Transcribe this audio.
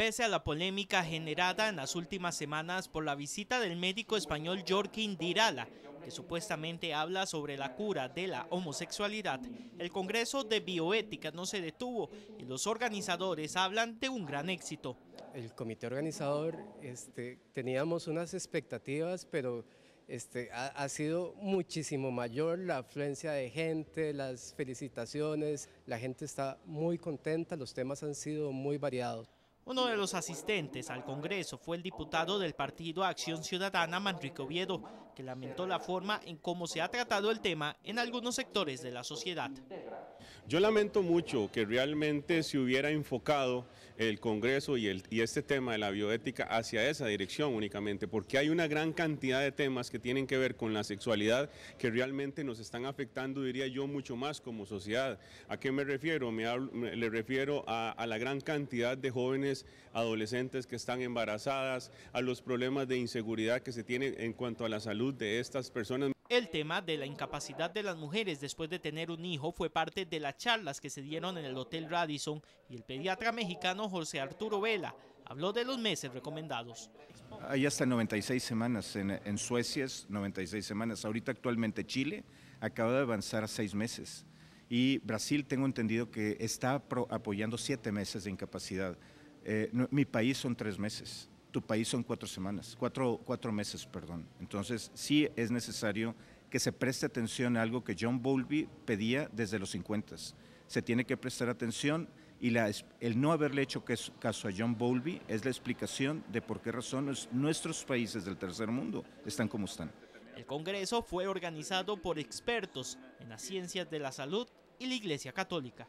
pese a la polémica generada en las últimas semanas por la visita del médico español Jorkin Dirala, que supuestamente habla sobre la cura de la homosexualidad, el Congreso de Bioética no se detuvo y los organizadores hablan de un gran éxito. El comité organizador, este, teníamos unas expectativas, pero este, ha, sido muchísimo mayor la afluencia de gente, las felicitaciones, la gente está muy contenta, los temas han sido muy variados. Uno de los asistentes al Congreso fue el diputado del Partido Acción Ciudadana, Manrique Oviedo, que lamentó la forma en cómo se ha tratado el tema en algunos sectores de la sociedad. Yo lamento mucho que realmente se hubiera enfocado el Congreso y, este tema de la bioética hacia esa dirección únicamente, porque hay una gran cantidad de temas que tienen que ver con la sexualidad que realmente nos están afectando, diría yo, mucho más como sociedad. ¿A qué me refiero? le refiero a la gran cantidad de jóvenes adolescentes que están embarazadas, a los problemas de inseguridad que se tienen en cuanto a la salud de estas personas. El tema de la incapacidad de las mujeres después de tener un hijo fue parte de las charlas que se dieron en el Hotel Radisson y el pediatra mexicano José Arturo Vela habló de los meses recomendados. Hay hasta 96 semanas, en, en Suecia es 96 semanas, ahorita actualmente Chile acaba de avanzar a 6 meses y Brasil tengo entendido que está apoyando 7 meses de incapacidad. Eh, mi país son tres meses, tu país son cuatro semanas, cuatro, cuatro meses, perdón. Entonces sí es necesario que se preste atención a algo que John Bowlby pedía desde los 50. Se tiene que prestar atención y el no haberle hecho caso a John Bowlby es la explicación de por qué razones nuestros países del tercer mundo están como están. El Congreso fue organizado por expertos en las ciencias de la salud y la Iglesia Católica.